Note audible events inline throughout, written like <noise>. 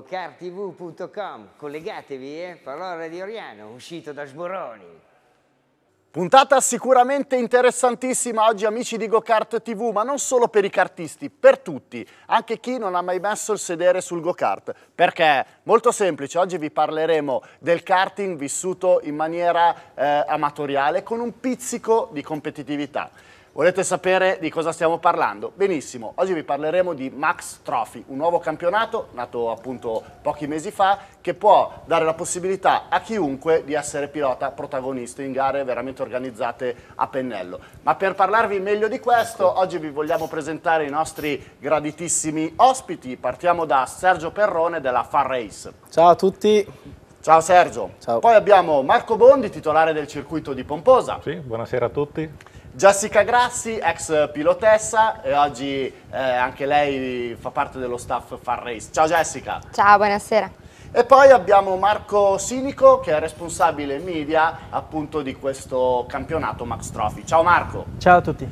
gocartv.com. Collegatevi, eh? Parola di Oriano, uscito da Sboroni. Puntata sicuramente interessantissima oggi amici di GoKart TV, ma non solo per i cartisti, per tutti, anche chi non ha mai messo il sedere sul go-kart. perché molto semplice, oggi vi parleremo del karting vissuto in maniera eh, amatoriale con un pizzico di competitività. Volete sapere di cosa stiamo parlando? Benissimo, oggi vi parleremo di Max Trophy, un nuovo campionato nato appunto pochi mesi fa che può dare la possibilità a chiunque di essere pilota protagonista in gare veramente organizzate a pennello. Ma per parlarvi meglio di questo, ecco. oggi vi vogliamo presentare i nostri graditissimi ospiti. Partiamo da Sergio Perrone della Far Race. Ciao a tutti, Ciao Sergio. Ciao. Poi abbiamo Marco Bondi, titolare del circuito di Pomposa. Sì, buonasera a tutti. Jessica Grassi, ex pilotessa, e oggi eh, anche lei fa parte dello staff Far Race. Ciao Jessica. Ciao, buonasera. E poi abbiamo Marco Sinico che è responsabile media appunto di questo campionato Max Trophy. Ciao Marco. Ciao a tutti.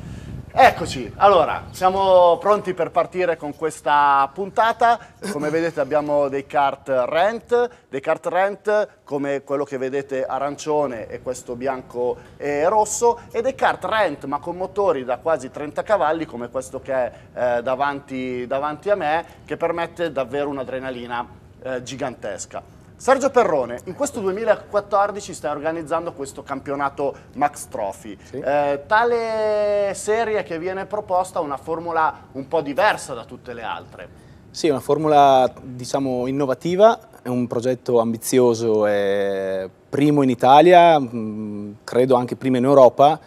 Eccoci, allora siamo pronti per partire con questa puntata, come vedete abbiamo dei kart rent, dei kart rent come quello che vedete arancione e questo bianco e rosso e dei kart rent ma con motori da quasi 30 cavalli come questo che è eh, davanti, davanti, a me che permette davvero un'adrenalina eh, gigantesca. Sergio Perrone, in questo 2014 stai organizzando questo campionato Max Trophy. Sì. Eh, tale serie che viene proposta ha una formula un po' diversa da tutte le altre. Sì, è una formula diciamo innovativa, è un progetto ambizioso, è primo in Italia, mm, credo anche primo in Europa,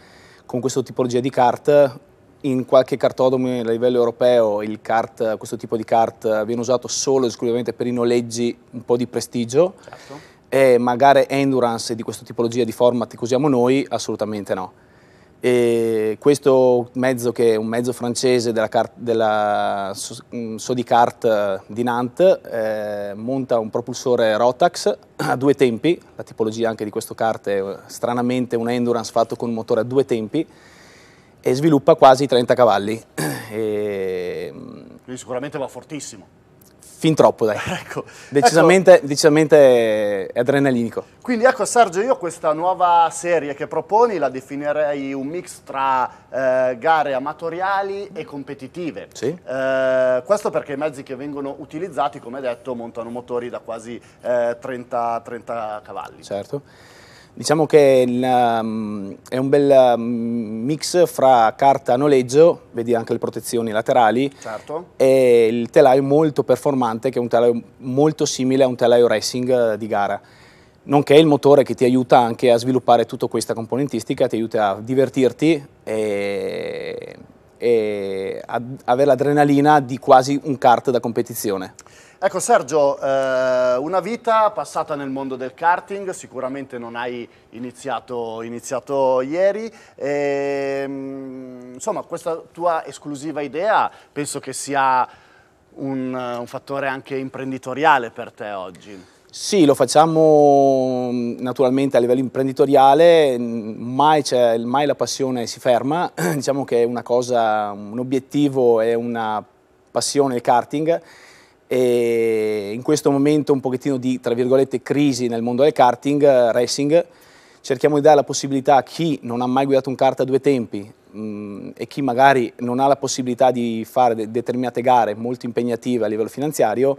con questo tipologia di kart in qualche cartodomo a livello europeo kart, questo tipo di kart eh, viene usato solo e esclusivamente per i noleggi un po' di prestigio certo. e magari endurance di questa tipologia di format che usiamo noi assolutamente no. E questo mezzo che è un mezzo francese della, kart, della Sodicart mm, eh, di Nantes eh, monta un propulsore Rotax a due tempi, la tipologia anche di questo kart è stranamente un endurance fatto con un motore a due tempi e sviluppa quasi 30 cavalli. <clears throat> E... Quindi mm, sicuramente va fortissimo. Fin troppo, dai. <laughs> Ecco, decisamente, ecco. decisamente è adrenalinico. Quindi ecco Sergio, io questa nuova serie che proponi la definirei un mix tra eh, gare amatoriali e competitive. Sì. Eh, questo perché i mezzi che vengono utilizzati, come detto, montano motori da quasi eh, 30, 30 cavalli. Certo. Diciamo che um, è un bel um, mix fra carta a noleggio, vedi anche le protezioni laterali, certo. e il telaio molto performante che è un telaio molto simile a un telaio racing eh, di gara, nonché il motore che ti aiuta anche a sviluppare tutta questa componentistica, ti aiuta a divertirti e, e ad avere l'adrenalina di quasi un kart da competizione. Ecco Sergio, eh, una vita passata nel mondo del karting, sicuramente non hai iniziato, iniziato ieri, e, ehm, insomma questa tua esclusiva idea penso che sia un, un fattore anche imprenditoriale per te oggi. Sì, lo facciamo mm, naturalmente a livello imprenditoriale, mm, mai, mai la passione si ferma, <clears throat> diciamo che è una cosa, un obiettivo e una passione il karting in questo momento un pochettino di tra virgolette crisi nel mondo del karting eh, racing cerchiamo di dare la possibilità a chi non ha mai guidato un kart a due tempi mh, mm, e chi magari non ha la possibilità di fare de determinate gare molto impegnative a livello finanziario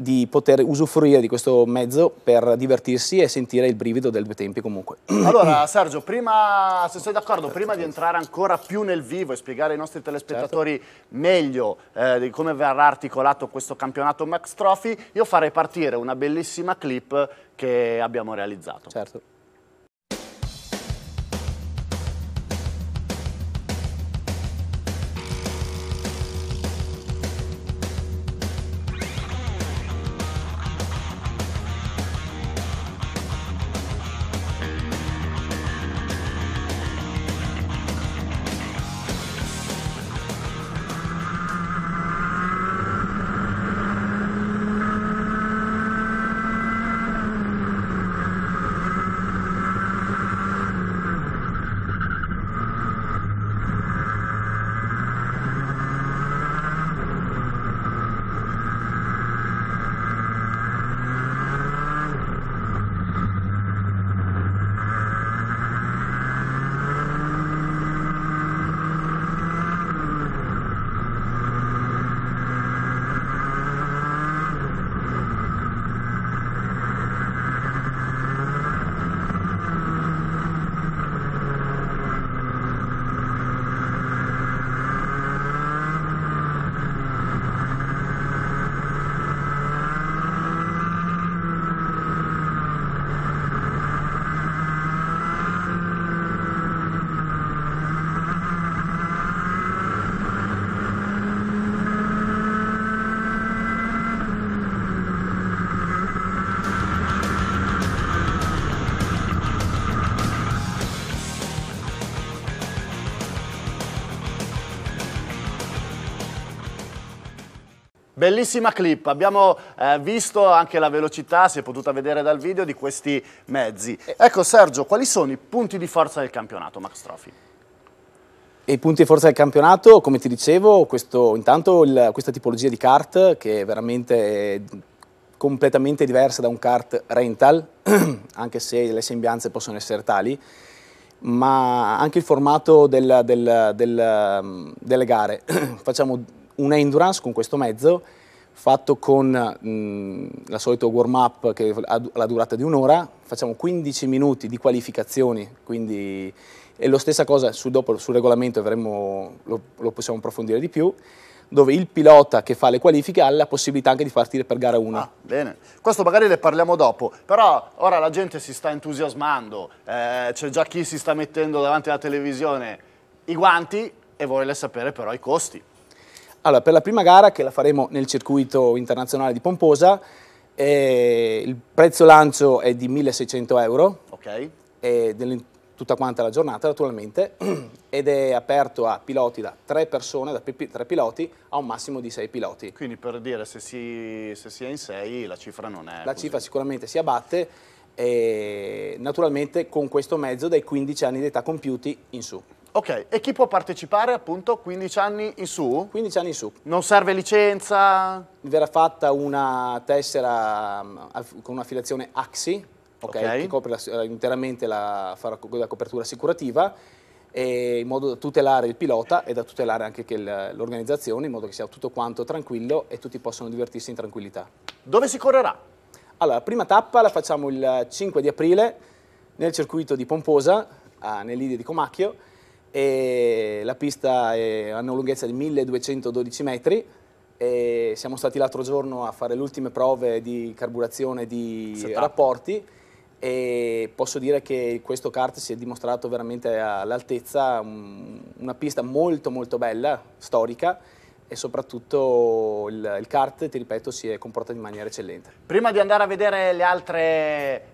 di poter usufruire di questo mezzo per divertirsi e sentire il brivido del due tempi comunque. <clears throat> Allora Sergio, prima, se sei d'accordo, prima di entrare ancora più nel vivo e spiegare ai nostri telespettatori certo. meglio eh, di come verrà articolato questo campionato Max Trophy, io farei partire una bellissima clip che abbiamo realizzato. Certo. Bellissima clip, abbiamo eh, visto anche la velocità, si è potuta vedere dal video, di questi mezzi. Ecco Sergio, quali sono i punti di forza del campionato Max Trophy? I punti di forza del campionato, come ti dicevo, questo, intanto il, questa tipologia di kart che è veramente completamente diversa da un kart rental, <clears throat> anche se le sembianze possono essere tali, ma anche il formato del, del, del, delle gare. <clears throat> Facciamo una endurance con questo mezzo fatto con mh, mm, la solita warm up che ha la durata di un'ora, facciamo 15 minuti di qualificazioni, quindi è la stessa cosa su, dopo sul regolamento avremo, lo, lo, possiamo approfondire di più, dove il pilota che fa le qualifiche ha la possibilità anche di partire per gara 1. Ah, bene, questo magari ne parliamo dopo, però ora la gente si sta entusiasmando, eh, c'è già chi si sta mettendo davanti alla televisione i guanti e vuole sapere però i costi. Allora, per la prima gara che la faremo nel circuito internazionale di Pomposa, eh, il prezzo lancio è di 1600 euro, Ok. del, tutta quanta la giornata naturalmente, <clears throat> ed è aperto a piloti da tre persone, da tre piloti, a un massimo di sei piloti. Quindi per dire, se si, se si è in sei la cifra non è La così. cifra sicuramente si abbatte, e naturalmente con questo mezzo dai 15 anni di età compiuti in su. Ok, e chi può partecipare appunto 15 anni in su? 15 anni in su. Non serve licenza? Verrà fatta una tessera mm, con un'affiliazione AXI, okay, okay. che copre la, eh, interamente la, la, copertura assicurativa in modo da tutelare il pilota e da tutelare anche l'organizzazione in modo che sia tutto quanto tranquillo e tutti possano divertirsi in tranquillità. Dove si correrà? Allora, la prima tappa la facciamo il 5 di aprile nel circuito di Pomposa, nell'Ide di Comacchio e la pista ha una lunghezza di 1212 metri e siamo stati l'altro giorno a fare le ultime prove di carburazione di Setup. rapporti e posso dire che questo kart si è dimostrato veramente all'altezza, una pista molto molto bella, storica e soprattutto il, il, kart, ti ripeto, si è comportato in maniera eccellente. Prima di andare a vedere le altre,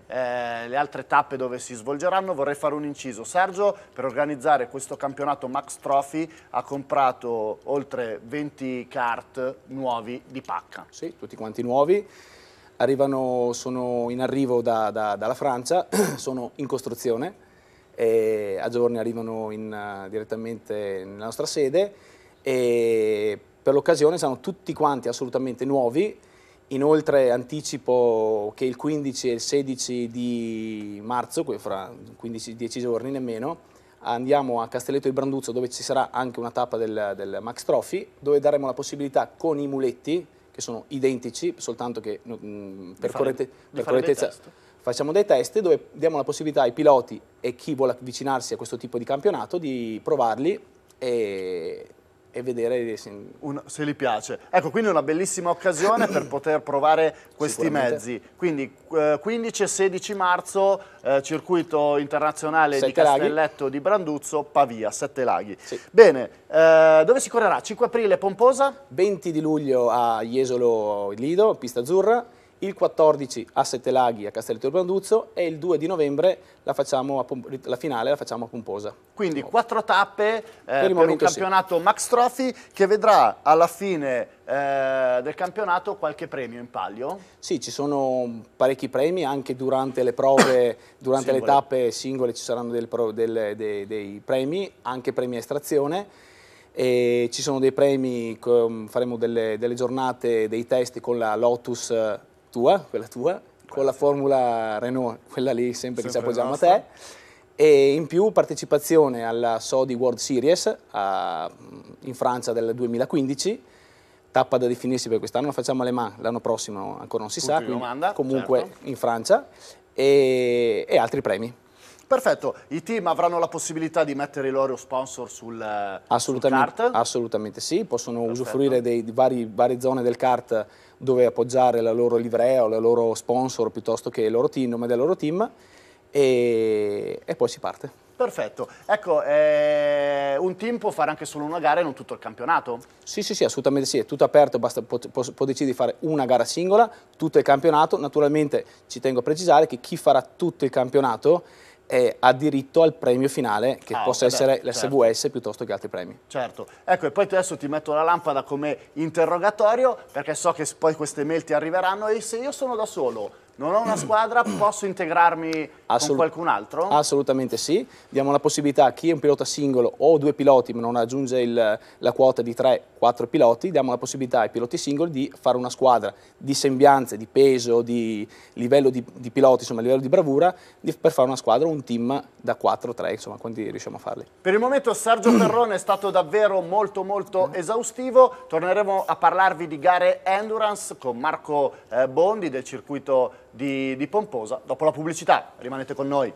eh, le altre tappe dove si svolgeranno vorrei fare un inciso. Sergio per organizzare questo campionato Max Trophy ha comprato oltre 20 kart nuovi di pacca. Sì, tutti quanti nuovi. Arrivano, sono in arrivo da, da, dalla Francia, <clears throat> sono in costruzione, a giorni arrivano in, eh, direttamente nella nostra sede e per l'occasione saranno tutti quanti assolutamente nuovi. Inoltre anticipo che il 15 e il 16 di marzo, fra 15-10 giorni nemmeno, andiamo a Castelletto di Branduzzo dove ci sarà anche una tappa del, del, Max Trophy, dove daremo la possibilità con i muletti, che sono identici, soltanto che mh, per, corrette, per correttezza facciamo dei test dove diamo la possibilità ai piloti e chi vuole avvicinarsi a questo tipo di campionato di provarli e e vedere se... Un, se gli piace. Ecco, quindi una bellissima occasione per poter provare questi mezzi. Quindi eh, 15 e 16 marzo, eh, circuito internazionale Sette di Castelletto laghi. di Branduzzo, Pavia, Sette Laghi. Sì. Bene, eh, dove si correrà? 5 aprile Pomposa? 20 di luglio a Jesolo Lido, pista azzurra il 14 a Sette Laghi a Castelletto Branduzzo e il 2 di novembre la, la, finale la facciamo a Pomposa. Quindi quattro tappe eh, per, per un campionato sì. Max Trophy che vedrà alla fine eh, del campionato qualche premio in palio? Sì, ci sono parecchi premi anche durante le prove, <coughs> durante singole. le tappe singole ci saranno del, del, dei, dei premi, anche premi a estrazione. E ci sono dei premi, faremo delle, delle, giornate, dei test con la Lotus tua, quella tua, con la formula Renault, quella lì sempre, sempre che ci appoggiamo a te e in più partecipazione alla Sodi World Series a, in Francia del 2015 tappa da definirsi per quest'anno la facciamo alle mani l'anno prossimo ancora non si Tutti sa quindi, domanda, comunque certo. in Francia e, e, altri premi Perfetto, i team avranno la possibilità di mettere i loro sponsor sul, assolutamente, sul kart? Assolutamente sì, possono Perfetto. usufruire dei, di varie zone del kart dove appoggiare la loro livrea o la loro sponsor piuttosto che il loro team, il nome del loro team e, e poi si parte. Perfetto, ecco, eh, un team può fare anche solo una gara e non tutto il campionato? Sì, sì, sì, assolutamente sì, è tutto aperto, basta, può, può decidere di fare una gara singola, tutto il campionato, naturalmente ci tengo a precisare che chi farà tutto il campionato e ha diritto al premio finale che ah, possa vabbè, essere l'SVS certo. piuttosto che altri premi. Certo, ecco e poi adesso ti metto la lampada come interrogatorio perché so che poi queste mail ti arriveranno e se io sono da solo non ho una squadra, posso integrarmi Assolut con qualcun altro? Assolutamente sì, diamo la possibilità a chi è un pilota singolo o due piloti ma non raggiunge il, la quota di 3-4 piloti, diamo la possibilità ai piloti singoli di fare una squadra di sembianze, di peso, di livello di, di piloti, insomma livello di bravura, di, per fare una squadra, un team da 4-3, insomma quanti riusciamo a farli. Per il momento Sergio Perrone <clears throat> è stato davvero molto molto esaustivo, torneremo a parlarvi di gare endurance con Marco eh, Bondi del circuito di, di Pomposa dopo la pubblicità. Rimanete con noi.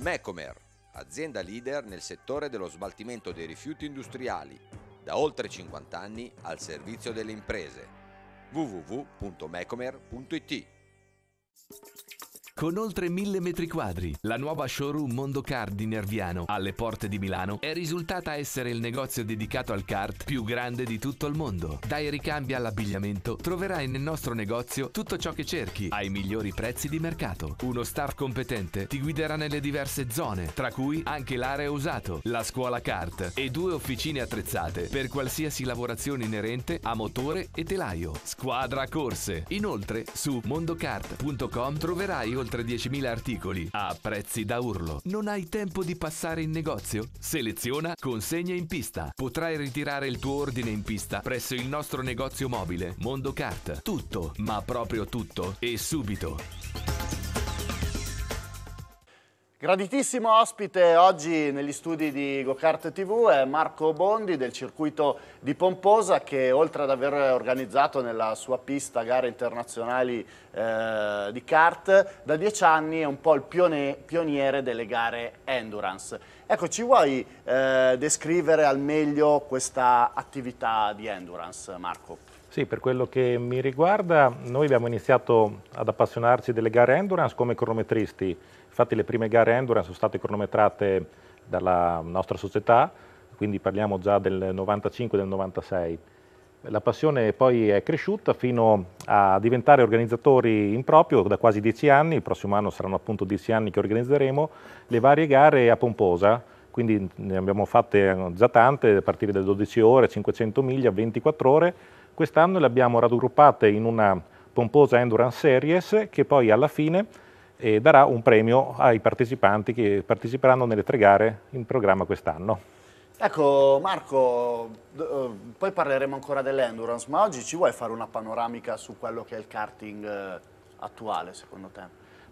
Mecomer, azienda leader nel settore dello smaltimento dei rifiuti industriali, da oltre 50 anni al servizio delle imprese. www.mecomer.it con oltre 1000 metri quadri. La nuova showroom Mondo Car di Nerviano, alle porte di Milano, è risultata essere il negozio dedicato al kart più grande di tutto il mondo. Dai ricambi all'abbigliamento, troverai nel nostro negozio tutto ciò che cerchi, ai migliori prezzi di mercato. Uno staff competente ti guiderà nelle diverse zone, tra cui anche l'area usato, la scuola kart e due officine attrezzate per qualsiasi lavorazione inerente a motore e telaio. Squadra corse. Inoltre, su mondocart.com troverai oltre oltre 10.000 articoli a prezzi da urlo. Non hai tempo di passare in negozio? Seleziona Consegna in pista. Potrai ritirare il tuo ordine in pista presso il nostro negozio mobile Mondocart. Tutto, ma proprio tutto e subito. Graditissimo ospite oggi negli studi di GoKart TV è Marco Bondi del circuito di Pomposa che oltre ad aver organizzato nella sua pista gare internazionali eh, di kart da dieci anni è un po' il pione, pioniere delle gare endurance. Ecco, ci vuoi eh, descrivere al meglio questa attività di endurance Marco? Sì, per quello che mi riguarda noi abbiamo iniziato ad appassionarci delle gare endurance come cronometristi Infatti le prime gare endurance sono state cronometrate dalla nostra società, quindi parliamo già del 95 del 96. La passione poi è cresciuta fino a diventare organizzatori in proprio da quasi dieci anni, il prossimo anno saranno appunto dieci anni che organizzeremo le varie gare a Pomposa, quindi ne abbiamo fatte eh, già tante a partire da 12 ore, 500 miglia, 24 ore, quest'anno le abbiamo raggruppate in una Pomposa Endurance Series che poi alla fine e darà un premio ai partecipanti che parteciperanno nelle tre gare in programma quest'anno. Ecco Marco, eh, poi parleremo ancora dell'endurance, ma oggi ci vuoi fare una panoramica su quello che è il karting eh, attuale secondo te?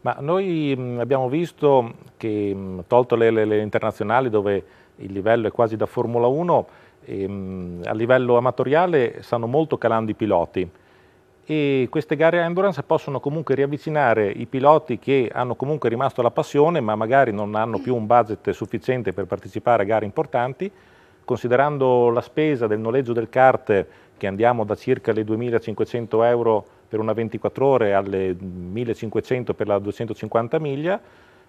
Ma noi mm, abbiamo visto che, mm, tolto le, le, le, internazionali dove il livello è quasi da Formula 1, ehm, a livello amatoriale stanno molto calando i piloti e queste gare endurance possono comunque riavvicinare i piloti che hanno comunque rimasto la passione ma magari non hanno più un budget sufficiente per partecipare a gare importanti, considerando la spesa del noleggio del kart che andiamo da circa le 2.500 euro per una 24 ore alle 1.500 per la 250 miglia,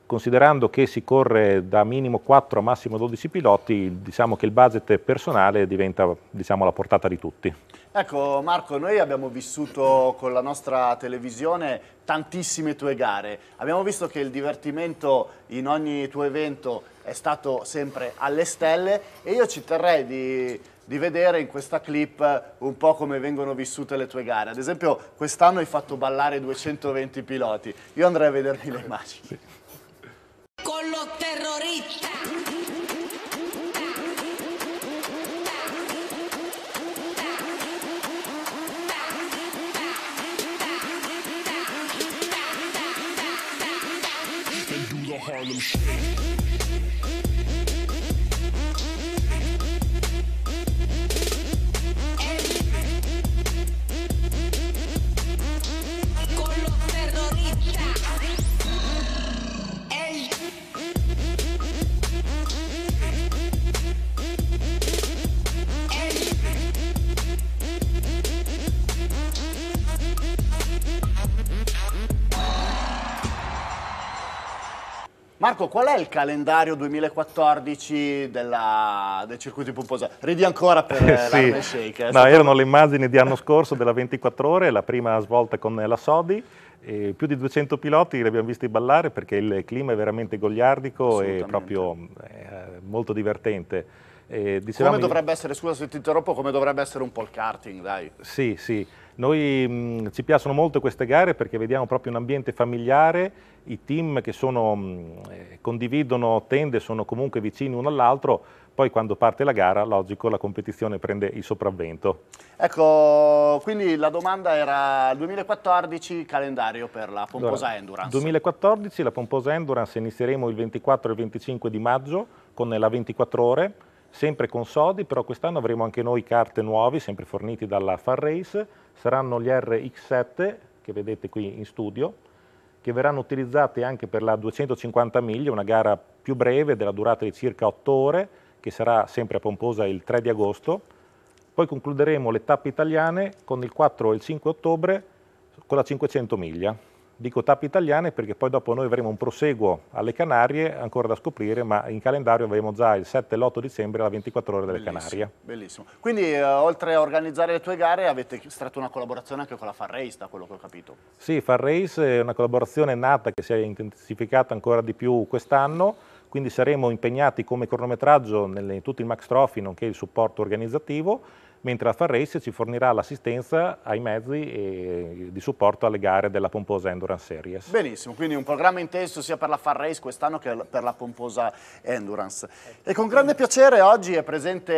considerando che si corre da minimo 4 a massimo 12 piloti, diciamo che il budget personale diventa diciamo, alla portata di tutti. Ecco Marco, noi abbiamo vissuto con la nostra televisione tantissime tue gare, abbiamo visto che il divertimento in ogni tuo evento è stato sempre alle stelle e io ci terrei di di vedere in questa clip un po' come vengono vissute le tue gare. Ad esempio quest'anno hai fatto ballare 220 piloti, io andrei a vedermi le immagini. Con los terroristas. Harlem Marco, qual è il calendario 2014 della, del circuito di Pomposa? Ridi ancora per eh, <laughs> sì. la Shake. Eh. No, stato... erano le immagini di anno scorso della 24 ore, la prima svolta con eh, la Sodi. E più di 200 piloti li abbiamo visti ballare perché il clima è veramente goliardico e proprio eh, molto divertente. Eh, come dovrebbe essere, scusa se ti interrompo, come dovrebbe essere un po' il karting, dai. Sì, sì. Noi mh, mm, ci piacciono molto queste gare perché vediamo proprio un ambiente familiare, i team che sono, mh, mm, eh, condividono tende, sono comunque vicini uno all'altro, poi quando parte la gara, logico, la competizione prende il sopravvento. Ecco, quindi la domanda era 2014 calendario per la Pomposa allora, Endurance. 2014 la Pomposa Endurance inizieremo il 24 e il 25 di maggio con la 24 ore, sempre con Sodi, però quest'anno avremo anche noi carte nuove, sempre forniti dalla Far Race, saranno gli RX7 che vedete qui in studio, che verranno utilizzati anche per la 250 miglia, una gara più breve della durata di circa 8 ore, che sarà sempre a Pomposa il 3 di agosto. Poi concluderemo le tappe italiane con il 4 e il 5 ottobre con la 500 miglia. Dico tappe italiane perché poi dopo noi avremo un proseguo alle Canarie ancora da scoprire, ma in calendario avremo già il 7 e l'8 dicembre alla 24 ore delle bellissimo, Canarie. Bellissimo. Quindi eh, oltre a organizzare le tue gare avete stretto una collaborazione anche con la Far Race, da quello che ho capito. Sì, Far Race è una collaborazione nata che si è intensificata ancora di più quest'anno, quindi saremo impegnati come cronometraggio in tutto il Max Trophy, nonché il supporto organizzativo mentre la Far Race ci fornirà l'assistenza ai mezzi di supporto alle gare della pomposa Endurance Series. Benissimo, quindi un programma intenso sia per la Far Race quest'anno che per la pomposa Endurance. E con grande piacere oggi è presente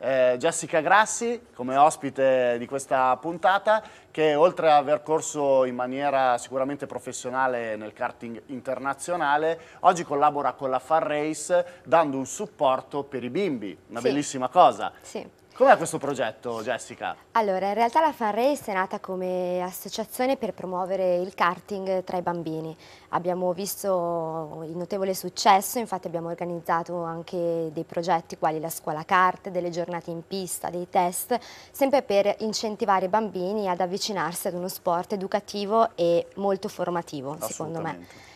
eh, Jessica Grassi come ospite di questa puntata che oltre a aver corso in maniera sicuramente professionale nel karting internazionale oggi collabora con la Far Race dando un supporto per i bimbi, una sì. bellissima cosa. Sì. Com'è questo progetto, Jessica? Allora, in realtà la Fan Race è nata come associazione per promuovere il karting tra i bambini. Abbiamo visto il notevole successo, infatti abbiamo organizzato anche dei progetti quali la scuola kart, delle giornate in pista, dei test, sempre per incentivare i bambini ad avvicinarsi ad uno sport educativo e molto formativo, secondo me.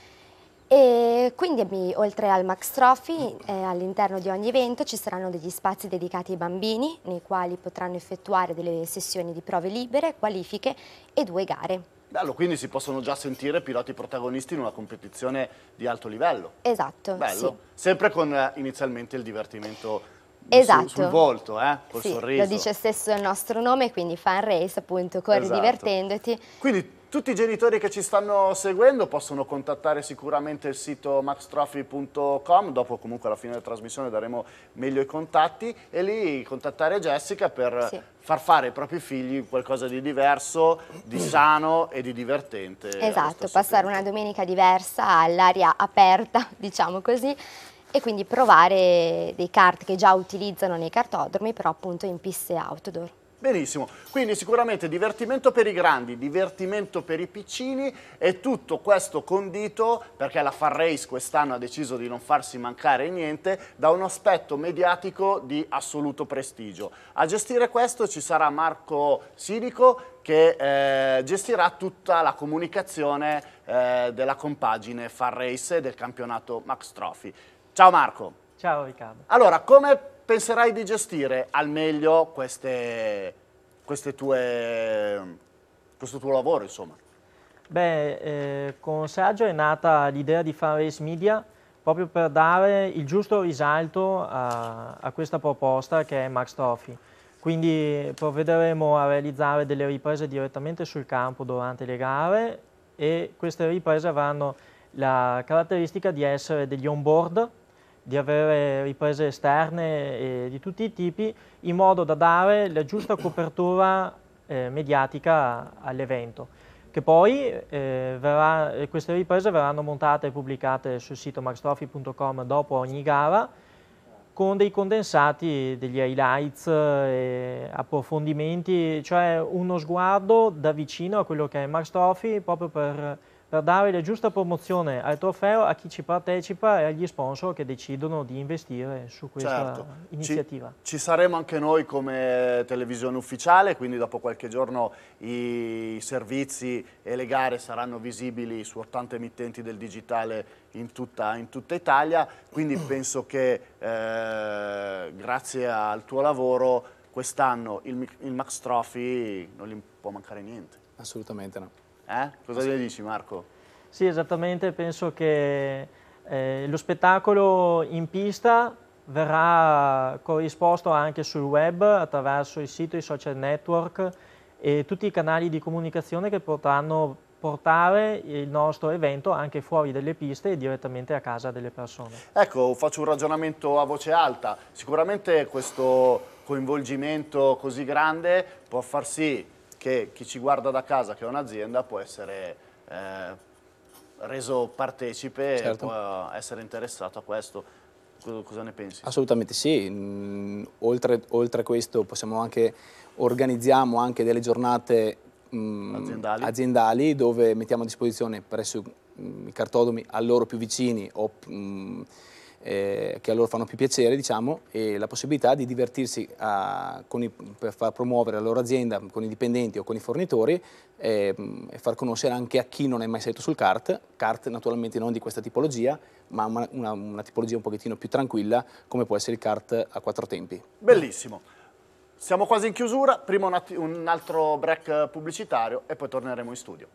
E quindi oltre al Max Trophy eh, all'interno di ogni evento ci saranno degli spazi dedicati ai bambini nei quali potranno effettuare delle sessioni di prove libere, qualifiche e due gare. Bello, quindi si possono già sentire piloti protagonisti in una competizione di alto livello. Esatto. Bello, sì. sempre con eh, inizialmente il divertimento esatto. sul volto, eh? col sì, sorriso. Lo dice stesso il nostro nome, quindi fan race, appunto, corri esatto. divertendoti. Quindi tutti i genitori che ci stanno seguendo possono contattare sicuramente il sito maxtrophy.com, dopo comunque alla fine della trasmissione daremo meglio i contatti e lì contattare Jessica per sì. far fare ai propri figli qualcosa di diverso, di mm. sano e di divertente. Esatto, passare tempo. una domenica diversa all'aria aperta, <laughs> diciamo così, e quindi provare dei kart che già utilizzano nei cartodromi, però appunto in piste outdoor. Benissimo, quindi sicuramente divertimento per i grandi, divertimento per i piccini e tutto questo condito, perché la Far Race quest'anno ha deciso di non farsi mancare niente, da un aspetto mediatico di assoluto prestigio. A gestire questo ci sarà Marco Silico che eh, gestirà tutta la comunicazione eh, della compagine Far Race del campionato Max Trophy. Ciao Marco! Ciao Riccardo! Allora, come penserai di gestire al meglio queste, queste tue, questo tuo lavoro, insomma? Beh, eh, con Sergio è nata l'idea di fare Race Media proprio per dare il giusto risalto a, a questa proposta che è Max Trophy. Quindi provvederemo a realizzare delle riprese direttamente sul campo durante le gare e queste riprese avranno la caratteristica di essere degli on-board di avere riprese esterne di tutti i tipi in modo da dare la giusta copertura eh, mediatica all'evento che poi eh, verrà, queste riprese verranno montate e pubblicate sul sito maxtrophy.com dopo ogni gara con dei condensati, degli highlights, eh, approfondimenti, cioè uno sguardo da vicino a quello che è Max Trophy proprio per per dare la giusta promozione al trofeo a chi ci partecipa e agli sponsor che decidono di investire su questa certo. iniziativa. Ci, ci, saremo anche noi come televisione ufficiale, quindi dopo qualche giorno i servizi e le gare saranno visibili su 80 emittenti del digitale in tutta, in tutta Italia, quindi <clears throat> penso che eh, grazie al tuo lavoro quest'anno il, il Max Trophy non gli può mancare niente. Assolutamente no. Eh? Cosa sì. dici Marco? Sì, esattamente, penso che eh, lo spettacolo in pista verrà corrisposto anche sul web attraverso il sito, i social network e tutti i canali di comunicazione che potranno portare il nostro evento anche fuori delle piste e direttamente a casa delle persone. Ecco, faccio un ragionamento a voce alta. Sicuramente questo coinvolgimento così grande può far sì che chi ci guarda da casa, che è un'azienda, può essere eh, reso partecipe certo. e può essere interessato a questo. Cosa ne pensi? Assolutamente sì, mm, oltre, oltre a questo possiamo anche, organizziamo anche delle giornate mh, mm, aziendali. aziendali. dove mettiamo a disposizione presso mh, mm, i cartodomi a loro più vicini o mh, eh, che a loro fanno più piacere, diciamo, e la possibilità di divertirsi a, i, per far promuovere la loro azienda con i dipendenti o con i fornitori eh, e far conoscere anche a chi non è mai salito sul kart, kart naturalmente non di questa tipologia, ma una, una, una tipologia un pochettino più tranquilla come può essere il kart a quattro tempi. Bellissimo. Siamo quasi in chiusura, prima un, un altro break pubblicitario e poi torneremo in studio.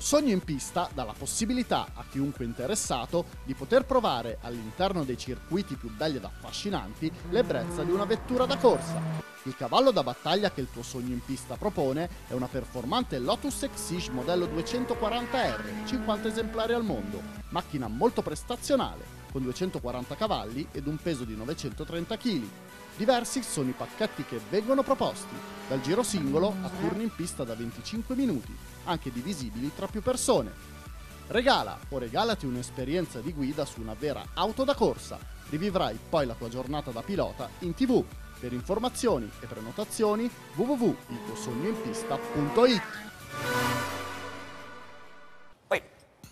suo sogno in pista dà la possibilità a chiunque interessato di poter provare all'interno dei circuiti più belli ed affascinanti l'ebbrezza di una vettura da corsa. Il cavallo da battaglia che il tuo sogno in pista propone è una performante Lotus Exige modello 240R, 50 esemplari al mondo, macchina molto prestazionale, con 240 cavalli ed un peso di 930 kg, Diversi sono i pacchetti che vengono proposti, dal giro singolo a turni in pista da 25 minuti, anche divisibili tra più persone. Regala o regalati un'esperienza di guida su una vera auto da corsa. Rivivrai poi la tua giornata da pilota in tv. Per informazioni e prenotazioni www.iltuosognoinpista.it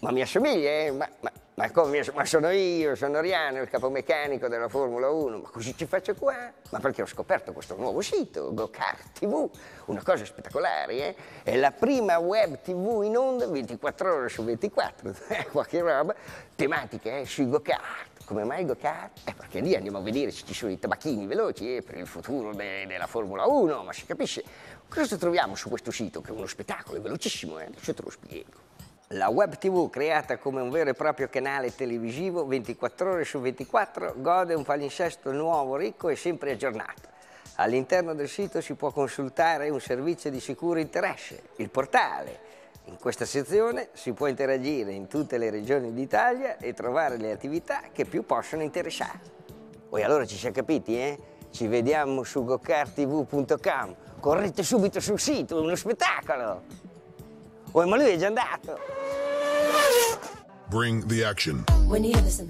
ma mi assomiglia, eh? Ma, ma, ma, come, ma sono io, sono Riano, il capomeccanico della Formula 1. Ma così ci faccio qua? Ma perché ho scoperto questo nuovo sito, GoCar TV. Una cosa spettacolare, eh? È la prima web TV in onda 24 ore su 24. <laughs> Eh, qualche roba. tematica, eh? Sui GoCar come mai go-kart? Eh, perché lì andiamo a vedere se ci sono i tabacchini veloci eh, per il futuro de della Formula 1, ma si capisce. Cosa troviamo su questo sito? Che è uno spettacolo, è velocissimo, eh? adesso te lo spiego. La web TV, creata come un vero e proprio canale televisivo 24 ore su 24, gode un palinsesto nuovo, ricco e sempre aggiornato. All'interno del sito si può consultare un servizio di sicuro interesse, il portale. In questa sezione si può interagire in tutte le regioni d'Italia e trovare le attività che più possono interessare. Poi allora ci siamo capiti, eh? Ci vediamo su gocartv.com. Correte subito sul sito, è uno spettacolo! Poi ma lui è già andato. Bring the action.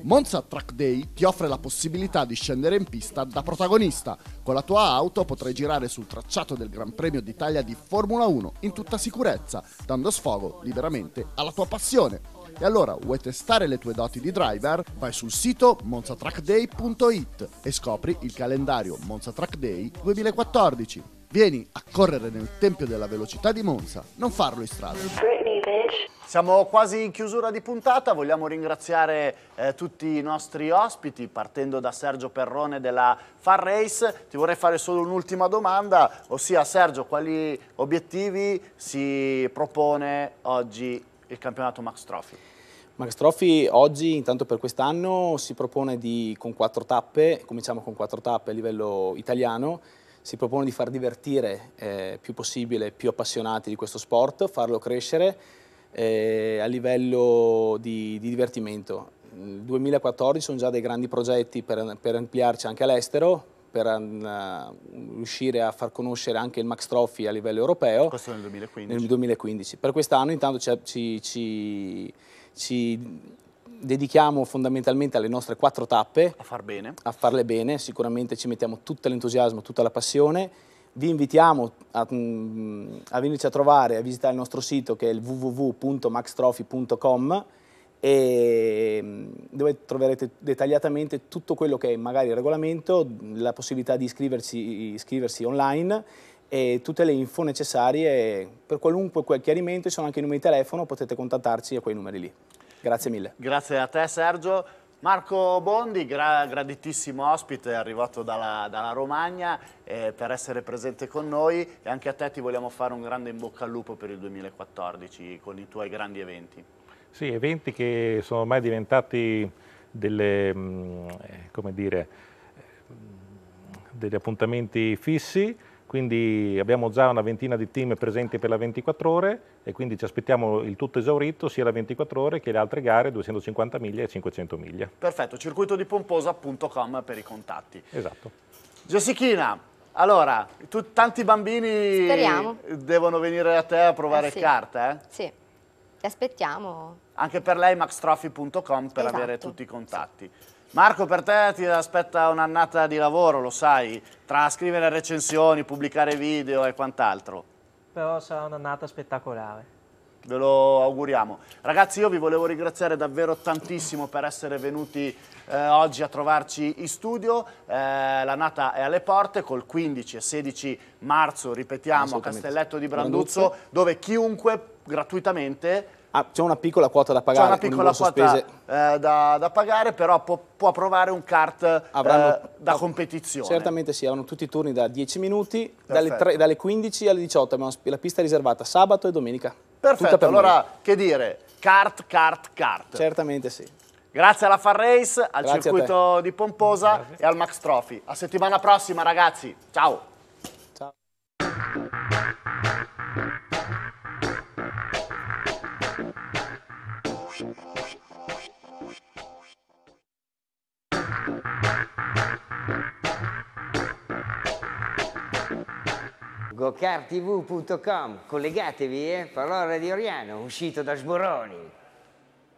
Monza Track Day ti offre la possibilità di scendere in pista da protagonista. Con la tua auto potrai girare sul tracciato del Gran Premio d'Italia di Formula 1 in tutta sicurezza, dando sfogo liberamente alla tua passione. E allora vuoi testare le tue doti di driver? Vai sul sito monzatrackday.it e scopri il calendario Monza Track Day 2014. Vieni a correre nel Tempio della Velocità di Monza, non farlo in strada. Siamo quasi in chiusura di puntata, vogliamo ringraziare eh, tutti i nostri ospiti, partendo da Sergio Perrone della Far Race. Ti vorrei fare solo un'ultima domanda, ossia Sergio, quali obiettivi si propone oggi il campionato Max Trophy? Max Trophy oggi, intanto per quest'anno, si propone di, con quattro tappe, cominciamo con quattro tappe a livello italiano, si propone di far divertire eh, più possibile più appassionati di questo sport, farlo crescere eh, a livello di, di divertimento. Nel 2014 sono già dei grandi progetti per, per ampliarci anche all'estero, per uh, riuscire a far conoscere anche il Max Trophy a livello europeo. Questo nel 2015. Nel 2015. Per quest'anno intanto ci, ci, ci dedichiamo fondamentalmente alle nostre quattro tappe. A far bene. A farle bene, sicuramente ci mettiamo tutto l'entusiasmo, tutta la passione. Vi invitiamo a, mm, a venirci a trovare, a visitare il nostro sito che è il www.maxtrophy.com mm, dove troverete dettagliatamente tutto quello che è magari il regolamento, la possibilità di iscriversi, iscriversi online e tutte le info necessarie per qualunque chiarimento, ci sono anche i numeri di telefono, potete contattarci a quei numeri lì. Grazie mille. Grazie a te Sergio. Marco Bondi, gra graditissimo ospite, arrivato dalla, dalla Romagna eh, per essere presente con noi e anche a te ti vogliamo fare un grande in bocca al lupo per il 2014 con i tuoi grandi eventi. Sì, eventi che sono ormai diventati delle, mh, mm, eh, dire, mm, degli appuntamenti fissi quindi abbiamo già una ventina di team presenti per la 24 ore e quindi ci aspettiamo il tutto esaurito sia la 24 ore che le altre gare 250 miglia e 500 miglia. Perfetto, circuitodipomposa.com per i contatti. Esatto. Jessichina, allora, tu, tanti bambini Speriamo. devono venire a te a provare eh sì. carta, eh? Sì, ti aspettiamo. Anche per lei maxtrophy.com per esatto. avere tutti i contatti. Sì. Marco, per te ti aspetta un'annata di lavoro, lo sai, tra scrivere recensioni, pubblicare video e quant'altro. Però sarà un'annata spettacolare. Ve lo auguriamo. Ragazzi, io vi volevo ringraziare davvero tantissimo per essere venuti eh, oggi a trovarci in studio. Eh, la è alle porte col 15 e 16 marzo, ripetiamo, a Castelletto di Branduzzo, Branduzzo. dove chiunque gratuitamente Ah, c'è una piccola quota da pagare. C'è una piccola quota eh, da, da, pagare, però può, può provare un kart Avranno, eh, da no, competizione. Certamente sì, avranno tutti i turni da 10 minuti, dalle, 3, dalle, 15 alle 18. Abbiamo la pista riservata sabato e domenica. Perfetto, per allora noi. che dire? Kart, kart, kart. Certamente sì. Grazie alla Far Race, al Grazie circuito di Pomposa Grazie. e al Max Trophy. A settimana prossima ragazzi, ciao! Ciao! gocartv.com collegatevi, eh? parola di Oriano, uscito da Sboroni.